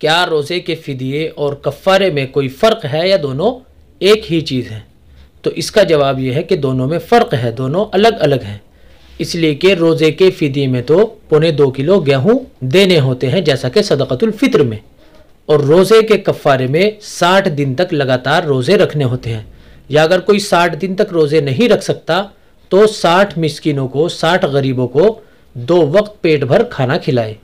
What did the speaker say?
क्या रोज़े के फ़िदिए और कफ़ारे में कोई फ़र्क है या दोनों एक ही चीज़ है तो इसका जवाब यह है कि दोनों में फ़र्क है दोनों अलग अलग हैं इसलिए कि रोज़े के फ़िदिए में तो पौने दो किलो गेहूँ देने होते हैं जैसा कि सदक़तुल्फ़ित्र में और रोज़े के कफ़ारे में साठ दिन तक लगातार रोज़े रखने होते हैं या अगर कोई साठ दिन तक रोज़े नहीं रख सकता तो साठ मिसकिनों को साठ गरीबों को दो वक्त पेट भर खाना खिलाए